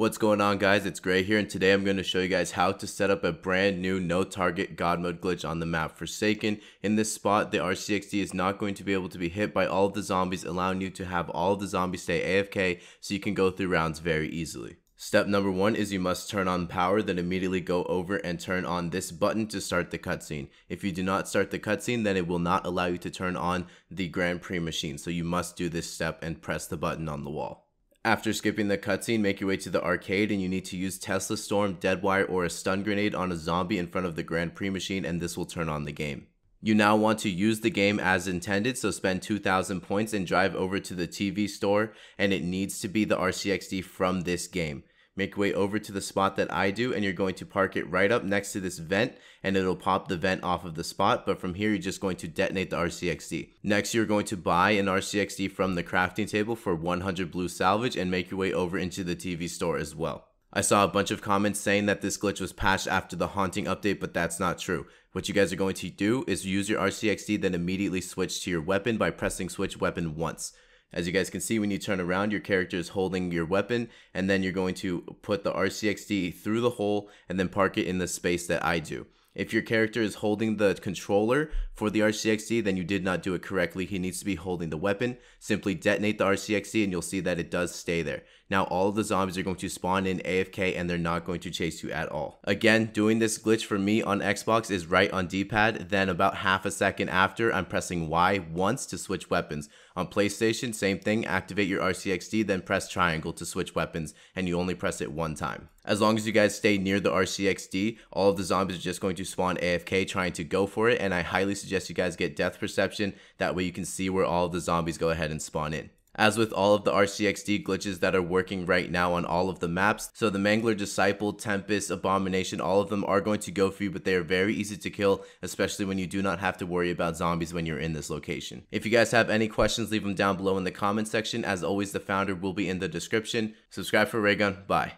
What's going on guys, it's Gray here and today I'm going to show you guys how to set up a brand new no target god mode glitch on the map Forsaken. In this spot, the RCXD is not going to be able to be hit by all of the zombies allowing you to have all of the zombies stay AFK so you can go through rounds very easily. Step number one is you must turn on power, then immediately go over and turn on this button to start the cutscene. If you do not start the cutscene, then it will not allow you to turn on the Grand Prix machine, so you must do this step and press the button on the wall. After skipping the cutscene, make your way to the arcade and you need to use Tesla Storm, Deadwire, or a stun grenade on a zombie in front of the Grand Prix machine and this will turn on the game. You now want to use the game as intended, so spend 2000 points and drive over to the TV store and it needs to be the RCXD from this game make way over to the spot that I do and you're going to park it right up next to this vent and it'll pop the vent off of the spot but from here you're just going to detonate the RCXD. Next you're going to buy an RCXD from the crafting table for 100 blue salvage and make your way over into the TV store as well. I saw a bunch of comments saying that this glitch was patched after the haunting update, but that's not true. What you guys are going to do is use your RCXD then immediately switch to your weapon by pressing switch weapon once. As you guys can see, when you turn around, your character is holding your weapon, and then you're going to put the RCXD through the hole and then park it in the space that I do. If your character is holding the controller for the RCXD, then you did not do it correctly. He needs to be holding the weapon. Simply detonate the RCXD and you'll see that it does stay there. Now all of the zombies are going to spawn in AFK and they're not going to chase you at all. Again, doing this glitch for me on Xbox is right on D-pad, then about half a second after, I'm pressing Y once to switch weapons. On PlayStation, same thing, activate your RCXD, then press triangle to switch weapons, and you only press it one time. As long as you guys stay near the RCXD, all of the zombies are just going to spawn AFK trying to go for it, and I highly suggest you guys get depth perception, that way you can see where all of the zombies go ahead and spawn in. As with all of the RCXD glitches that are working right now on all of the maps, so the Mangler, Disciple, Tempest, Abomination, all of them are going to go for you, but they are very easy to kill, especially when you do not have to worry about zombies when you're in this location. If you guys have any questions, leave them down below in the comment section. As always, the founder will be in the description. Subscribe for Raygun. Bye.